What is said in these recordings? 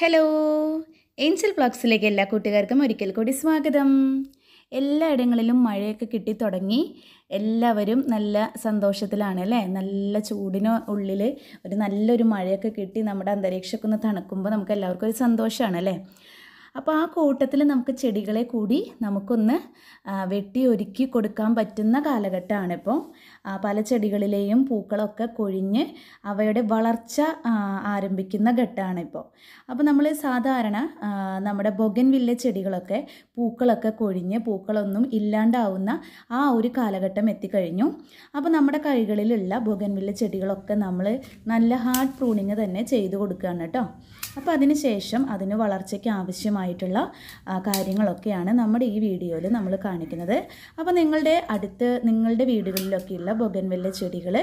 hello Angel ബ്ലോഗ്സിലേക്ക് എല്ലാ കൂട്ടുകാർക്കും ഒരിക്കൽ കൂടി സ്വാഗതം എല്ലായിടങ്ങളിലും മഴയൊക്കെ കിട്ടി തുടങ്ങി എല്ലാവരും നല്ല സന്തോഷത്തിലാണ് അല്ലേ നല്ല ചൂടിന് ഉള്ളിൽ ഒരു നല്ലൊരു മഴയൊക്കെ കിട്ടി നമ്മുടെ അന്തരീക്ഷമൊക്കെ ഒന്ന് തണുക്കുമ്പോൾ നമുക്ക് എല്ലാവർക്കും ഒരു സന്തോഷമാണ് അല്ലേ അപ്പോൾ ആ കൂട്ടത്തിൽ നമുക്ക് ചെടികളെ കൂടി നമുക്കൊന്ന് വെട്ടി ഒരുക്കി കൊടുക്കാൻ പറ്റുന്ന കാലഘട്ടമാണ് ഇപ്പോൾ പല ചെടികളിലെയും പൂക്കളൊക്കെ കൊഴിഞ്ഞ് അവയുടെ വളർച്ച ആരംഭിക്കുന്ന ഘട്ടമാണ് ഇപ്പോൾ അപ്പോൾ നമ്മൾ സാധാരണ നമ്മുടെ വില്ല ചെടികളൊക്കെ പൂക്കളൊക്കെ കൊഴിഞ്ഞ് പൂക്കളൊന്നും ഇല്ലാണ്ടാവുന്ന ആ ഒരു കാലഘട്ടം എത്തിക്കഴിഞ്ഞു അപ്പോൾ നമ്മുടെ കൈകളിലുള്ള വില്ല ചെടികളൊക്കെ നമ്മൾ നല്ല ഹാർഡ് പ്രൂണിങ് തന്നെ ചെയ്തു കൊടുക്കുകയാണ് കേട്ടോ അപ്പോൾ അതിനുശേഷം അതിന് വളർച്ചയ്ക്ക് ആവശ്യമായിട്ടുള്ള കാര്യങ്ങളൊക്കെയാണ് നമ്മുടെ ഈ വീഡിയോയിൽ നമ്മൾ കാണിക്കുന്നത് അപ്പോൾ നിങ്ങളുടെ അടുത്ത് നിങ്ങളുടെ വീടുകളിലൊക്കെയുള്ള ബൊഗൻവെല്ല ചെടികൾ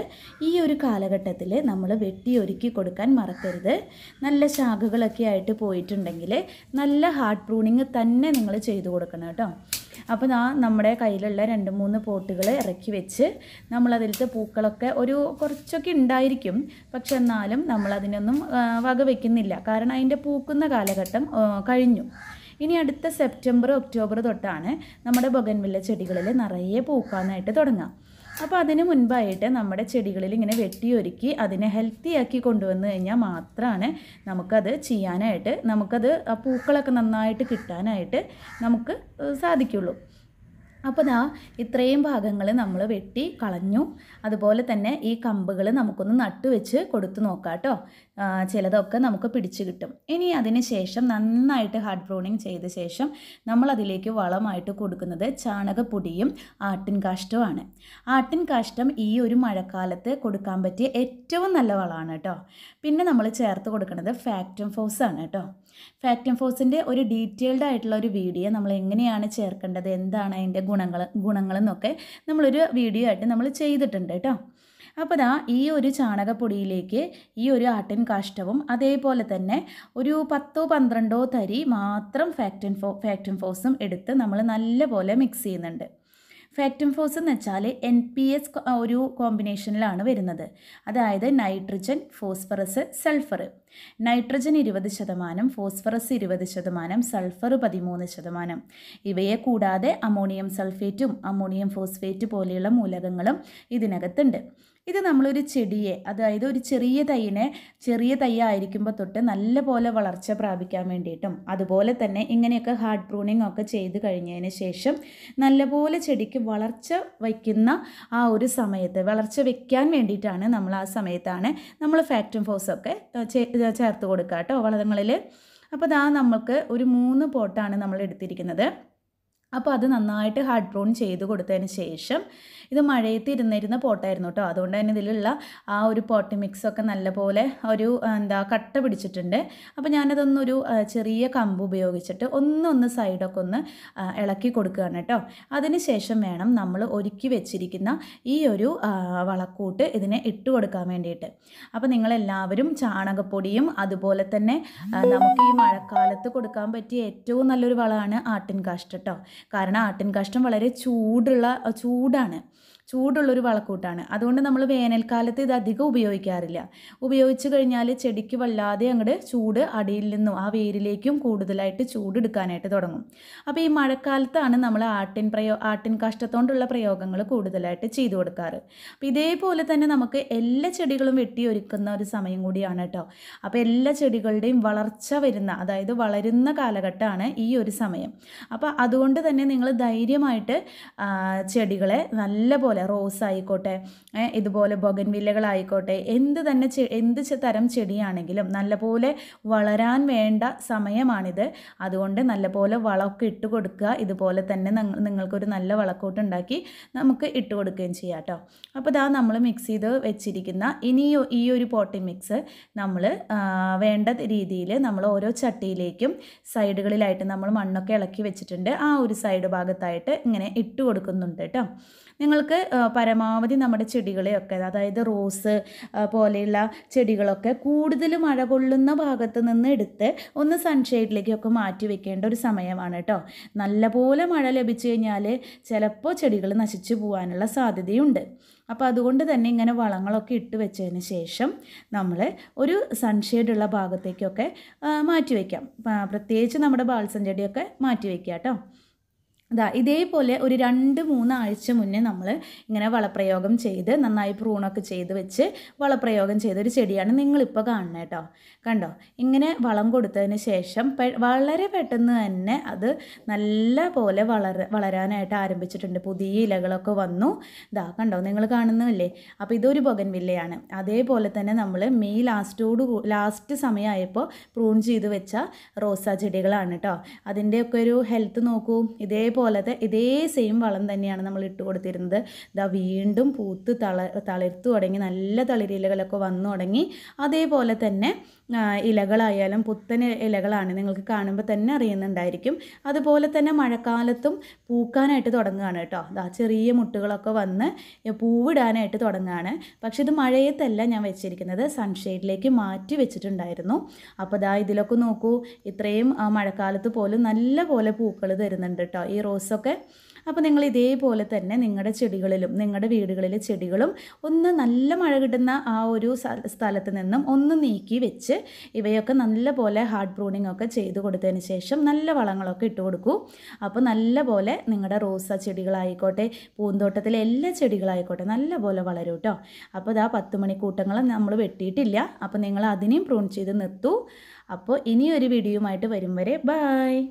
ഈ ഒരു കാലഘട്ടത്തിൽ നമ്മൾ വെട്ടിയൊരുക്കി കൊടുക്കാൻ മറക്കരുത് നല്ല ശാഖകളൊക്കെ ആയിട്ട് പോയിട്ടുണ്ടെങ്കിൽ നല്ല ഹാർഡ് പ്രൂണിങ് തന്നെ നിങ്ങൾ ചെയ്തു കൊടുക്കണം കേട്ടോ അപ്പോൾ ആ നമ്മുടെ കയ്യിലുള്ള രണ്ട് മൂന്ന് പോട്ടുകൾ ഇറക്കി വെച്ച് നമ്മളതിലത്തെ പൂക്കളൊക്കെ ഒരു കുറച്ചൊക്കെ ഉണ്ടായിരിക്കും പക്ഷെ എന്നാലും നമ്മളതിനൊന്നും വക വയ്ക്കുന്നില്ല കാരണം അതിൻ്റെ പൂക്കുന്ന കാലഘട്ടം കഴിഞ്ഞു ഇനി അടുത്ത സെപ്റ്റംബർ ഒക്ടോബർ തൊട്ടാണ് നമ്മുടെ ബൊഗൻവില്ല ചെടികളിൽ നിറയെ പൂക്കാനായിട്ട് തുടങ്ങാം അപ്പോൾ അതിന് മുൻപായിട്ട് നമ്മുടെ ചെടികളിൽ ഇങ്ങനെ വെട്ടിയൊരുക്കി അതിനെ ഹെൽത്തിയാക്കി കൊണ്ടുവന്ന് കഴിഞ്ഞാൽ മാത്രമാണ് നമുക്കത് ചെയ്യാനായിട്ട് നമുക്കത് ആ പൂക്കളൊക്കെ നന്നായിട്ട് കിട്ടാനായിട്ട് നമുക്ക് സാധിക്കുള്ളൂ അപ്പോൾ ദാ ഇത്രയും ഭാഗങ്ങൾ നമ്മൾ വെട്ടി കളഞ്ഞു അതുപോലെ തന്നെ ഈ കമ്പുകൾ നമുക്കൊന്ന് നട്ടുവെച്ച് വെച്ച് കൊടുത്തു നോക്കാം കേട്ടോ ചിലതൊക്കെ നമുക്ക് പിടിച്ചു കിട്ടും ഇനി അതിന് ശേഷം നന്നായിട്ട് ഹാർഡ് പ്രൂണിങ് ചെയ്ത ശേഷം നമ്മൾ അതിലേക്ക് വളമായിട്ട് കൊടുക്കുന്നത് ചാണകപ്പൊടിയും ആട്ടിൻ കാഷ്ടവുമാണ് ആട്ടിൻ കാഷ്ടം ഈ ഒരു മഴക്കാലത്ത് കൊടുക്കാൻ പറ്റിയ ഏറ്റവും നല്ല വളമാണ് കേട്ടോ പിന്നെ നമ്മൾ ചേർത്ത് കൊടുക്കുന്നത് ഫാക്ടം ഫോസാണ് കേട്ടോ ഫാക്ട് ആൻഡ് ഒരു ഡീറ്റെയിൽഡ് ആയിട്ടുള്ള ഒരു വീഡിയോ നമ്മൾ എങ്ങനെയാണ് ചേർക്കേണ്ടത് എന്താണ് അതിൻ്റെ ഗുണങ്ങൾ ഗുണങ്ങളെന്നൊക്കെ നമ്മളൊരു വീഡിയോ ആയിട്ട് നമ്മൾ ചെയ്തിട്ടുണ്ട് കേട്ടോ അപ്പോൾ ദാ ഈ ഒരു ചാണകപ്പൊടിയിലേക്ക് ഈ ഒരു ആട്ടിൻ കാഷ്ടവും അതേപോലെ തന്നെ ഒരു പത്തോ പന്ത്രണ്ടോ തരി മാത്രം ഫാക്ടൻ ഫോ ഫാക്ടൻ ഫോസും എടുത്ത് നമ്മൾ നല്ലപോലെ മിക്സ് ചെയ്യുന്നുണ്ട് ഫാറ്റംഫോസ് എന്ന് വെച്ചാൽ എൻ പി എസ് ഒരു കോമ്പിനേഷനിലാണ് വരുന്നത് അതായത് നൈട്രജൻ ഫോസ്ഫറസ് സൾഫർ നൈട്രജൻ ഇരുപത് ശതമാനം ഫോസ്ഫറസ് ഇരുപത് ശതമാനം സൾഫർ പതിമൂന്ന് ശതമാനം ഇവയെ കൂടാതെ അമോണിയം സൾഫേറ്റും അമോണിയം ഫോസ്ഫേറ്റ് പോലെയുള്ള മൂലകങ്ങളും ഇതിനകത്തുണ്ട് ഇത് നമ്മളൊരു ചെടിയെ അതായത് ഒരു ചെറിയ തൈനെ ചെറിയ ആയിരിക്കുമ്പോൾ തൊട്ട് നല്ല പോലെ വളർച്ച പ്രാപിക്കാൻ വേണ്ടിയിട്ടും അതുപോലെ തന്നെ ഇങ്ങനെയൊക്കെ ഹാർഡ് പ്രൂണിംഗ് ഒക്കെ ചെയ്ത് കഴിഞ്ഞതിന് ശേഷം നല്ലപോലെ ചെടിക്ക് വളർച്ച വയ്ക്കുന്ന ആ ഒരു സമയത്ത് വളർച്ച വെക്കാൻ വേണ്ടിയിട്ടാണ് നമ്മൾ ആ സമയത്താണ് നമ്മൾ ഫാക്റ്റും ഫോസൊക്കെ ചേർത്ത് കൊടുക്കുക കേട്ടോ വളങ്ങളിൽ അപ്പോൾ അതാ നമുക്ക് ഒരു മൂന്ന് പോട്ടാണ് നമ്മൾ എടുത്തിരിക്കുന്നത് അപ്പോൾ അത് നന്നായിട്ട് ഹാർഡ് ബ്രൗൺ ചെയ്ത് കൊടുത്തതിന് ശേഷം ഇത് മഴയത്ത് ഇരുന്നിരുന്ന പോട്ടായിരുന്നു കേട്ടോ അതുകൊണ്ട് തന്നെ ഇതിലുള്ള ആ ഒരു പോട്ടി മിക്സൊക്കെ നല്ലപോലെ ഒരു എന്താ കട്ട പിടിച്ചിട്ടുണ്ട് അപ്പോൾ ഞാനതൊന്നൊരു ചെറിയ കമ്പ് ഉപയോഗിച്ചിട്ട് ഒന്നൊന്ന് സൈഡൊക്കെ ഒന്ന് ഇളക്കി കൊടുക്കുകയാണ് കേട്ടോ അതിന് ശേഷം വേണം നമ്മൾ ഒരുക്കി വെച്ചിരിക്കുന്ന ഈ ഒരു വളക്കൂട്ട് ഇതിനെ ഇട്ട് കൊടുക്കാൻ വേണ്ടിയിട്ട് അപ്പോൾ നിങ്ങളെല്ലാവരും ചാണകപ്പൊടിയും അതുപോലെ തന്നെ നമുക്ക് ഈ മഴക്കാലത്ത് കൊടുക്കാൻ പറ്റിയ ഏറ്റവും നല്ലൊരു വളമാണ് ആട്ടിൻ കേട്ടോ കാരണം ആട്ടിൻ കാഷ്ടം വളരെ ചൂടുള്ള ചൂടാണ് ചൂടുള്ളൊരു വളക്കൂട്ടാണ് അതുകൊണ്ട് നമ്മൾ വേനൽക്കാലത്ത് ഇത് അധികം ഉപയോഗിക്കാറില്ല ഉപയോഗിച്ച് കഴിഞ്ഞാൽ ചെടിക്ക് വല്ലാതെ അങ്ങോട്ട് ചൂട് അടിയിൽ നിന്നും ആ വേരിലേക്കും കൂടുതലായിട്ട് ചൂടെടുക്കാനായിട്ട് തുടങ്ങും അപ്പോൾ ഈ മഴക്കാലത്താണ് നമ്മൾ ആട്ടിൻ പ്രയോ ആട്ടിൻ കഷ്ടത്തോണ്ടുള്ള പ്രയോഗങ്ങൾ കൂടുതലായിട്ട് ചെയ്തു കൊടുക്കാറ് അപ്പോൾ ഇതേപോലെ തന്നെ നമുക്ക് എല്ലാ ചെടികളും ഒരുക്കുന്ന ഒരു സമയം കൂടിയാണ് കേട്ടോ അപ്പോൾ എല്ലാ ചെടികളുടെയും വളർച്ച വരുന്ന അതായത് വളരുന്ന കാലഘട്ടമാണ് ഈ ഒരു സമയം അപ്പോൾ അതുകൊണ്ട് തന്നെ നിങ്ങൾ ധൈര്യമായിട്ട് ചെടികളെ നല്ല പോലെ റോസ് ആയിക്കോട്ടെ ഇതുപോലെ ബൊഗൻവില്ലകളായിക്കോട്ടെ എന്ത് തന്നെ എന്ത് തരം ചെടിയാണെങ്കിലും നല്ലപോലെ വളരാൻ വേണ്ട സമയമാണിത് അതുകൊണ്ട് നല്ലപോലെ വളമൊക്കെ ഇട്ട് കൊടുക്കുക ഇതുപോലെ തന്നെ നിങ്ങൾക്കൊരു നല്ല വളക്കൂട്ട് ഉണ്ടാക്കി നമുക്ക് ഇട്ട് കൊടുക്കുകയും ചെയ്യാം കേട്ടോ അപ്പോൾ ഇതാ നമ്മൾ മിക്സ് ചെയ്ത് വെച്ചിരിക്കുന്ന ഇനി ഈ ഒരു പോട്ടി മിക്സ് നമ്മൾ വേണ്ട രീതിയിൽ നമ്മൾ ഓരോ ചട്ടിയിലേക്കും സൈഡുകളിലായിട്ട് നമ്മൾ മണ്ണൊക്കെ ഇളക്കി വെച്ചിട്ടുണ്ട് ആ ഒരു സൈഡ് ഭാഗത്തായിട്ട് ഇങ്ങനെ ഇട്ട് കൊടുക്കുന്നുണ്ട് കേട്ടോ നിങ്ങൾക്ക് പരമാവധി നമ്മുടെ ചെടികളെയൊക്കെ അതായത് റോസ് പോലെയുള്ള ചെടികളൊക്കെ കൂടുതൽ മഴ കൊള്ളുന്ന ഭാഗത്ത് നിന്ന് എടുത്ത് ഒന്ന് സൺഷെയ്ഡിലേക്കൊക്കെ മാറ്റി വെക്കേണ്ട ഒരു സമയമാണ് കേട്ടോ നല്ലപോലെ മഴ ലഭിച്ചു കഴിഞ്ഞാൽ ചിലപ്പോൾ ചെടികൾ നശിച്ചു പോകാനുള്ള സാധ്യതയുണ്ട് അപ്പോൾ അതുകൊണ്ട് തന്നെ ഇങ്ങനെ വളങ്ങളൊക്കെ ഇട്ട് വെച്ചതിന് ശേഷം നമ്മൾ ഒരു സൺഷെയ്ഡുള്ള ഭാഗത്തേക്കൊക്കെ മാറ്റി വയ്ക്കാം പ്രത്യേകിച്ച് നമ്മുടെ ബാൾസം ചെടിയൊക്കെ മാറ്റി വയ്ക്കുക കേട്ടോ അതാ ഇതേപോലെ ഒരു രണ്ട് മൂന്ന് ആഴ്ച മുന്നേ നമ്മൾ ഇങ്ങനെ വളപ്രയോഗം ചെയ്ത് നന്നായി പ്രൂണൊക്കെ ചെയ്ത് വെച്ച് വളപ്രയോഗം ചെയ്തൊരു ചെടിയാണ് നിങ്ങളിപ്പോൾ കാണുന്നത് കേട്ടോ കണ്ടോ ഇങ്ങനെ വളം കൊടുത്തതിന് ശേഷം വളരെ പെട്ടെന്ന് തന്നെ അത് നല്ല പോലെ വളര വളരാനായിട്ട് ആരംഭിച്ചിട്ടുണ്ട് പുതിയ ഇലകളൊക്കെ വന്നു ഇതാ കണ്ടോ നിങ്ങൾ കാണുന്നില്ലേ അപ്പോൾ ഇതൊരു ബൊഗൻവില്ലയാണ് അതേപോലെ തന്നെ നമ്മൾ മെയ് ലാസ്റ്റോട് ലാസ്റ്റ് സമയമായപ്പോൾ പ്രൂൺ ചെയ്ത് വെച്ച റോസാ ചെടികളാണ് കേട്ടോ അതിൻ്റെയൊക്കെ ഒരു ഹെൽത്ത് നോക്കൂ ഇതേപോലെ പോലത്തെ ഇതേ സെയിം വളം തന്നെയാണ് നമ്മൾ ഇട്ട് കൊടുത്തിരുന്നത് ഇതാ വീണ്ടും പൂത്ത് തള തളിർത്തു തുടങ്ങി നല്ല തളിരിലകളൊക്കെ വന്നു തുടങ്ങി അതേപോലെ തന്നെ ഇലകളായാലും പുത്തൻ ഇലകളാണ് നിങ്ങൾക്ക് കാണുമ്പോൾ തന്നെ അറിയുന്നുണ്ടായിരിക്കും അതുപോലെ തന്നെ മഴക്കാലത്തും പൂക്കാനായിട്ട് തുടങ്ങുകയാണ് കേട്ടോ അതാ ചെറിയ മുട്ടുകളൊക്കെ വന്ന് പൂവിടാനായിട്ട് തുടങ്ങുകയാണ് പക്ഷേ ഇത് മഴയത്തല്ല ഞാൻ വെച്ചിരിക്കുന്നത് സൺഷെയ്ഡിലേക്ക് മാറ്റി വെച്ചിട്ടുണ്ടായിരുന്നു അപ്പോൾ ഇതാ ഇതിലൊക്കെ നോക്കൂ ഇത്രയും മഴക്കാലത്ത് പോലും നല്ല പോലെ പൂക്കൾ തരുന്നുണ്ട് കേട്ടോ ഈ റോസൊക്കെ അപ്പോൾ നിങ്ങൾ ഇതേപോലെ തന്നെ നിങ്ങളുടെ ചെടികളിലും നിങ്ങളുടെ വീടുകളിലെ ചെടികളും ഒന്ന് നല്ല മഴ കിട്ടുന്ന ആ ഒരു സ്ഥലത്ത് നിന്നും ഒന്ന് നീക്കി വെച്ച് ഇവയൊക്കെ നല്ല പോലെ ഹാർഡ് പ്രൂണിംഗ് ഒക്കെ ചെയ്ത് കൊടുത്തതിന് ശേഷം നല്ല വളങ്ങളൊക്കെ ഇട്ട് കൊടുക്കൂ അപ്പോൾ നല്ല പോലെ നിങ്ങളുടെ റോസ ചെടികളായിക്കോട്ടെ പൂന്തോട്ടത്തിലെ എല്ലാ ചെടികളായിക്കോട്ടെ നല്ല പോലെ വളരും കേട്ടോ അപ്പോൾ ഇതാ പത്ത് മണിക്കൂട്ടങ്ങൾ നമ്മൾ വെട്ടിയിട്ടില്ല അപ്പോൾ നിങ്ങൾ അതിനെയും പ്രൂൺ ചെയ്ത് നിർത്തൂ അപ്പോൾ ഇനിയൊരു വീഡിയോയുമായിട്ട് വരും വരെ ബായ്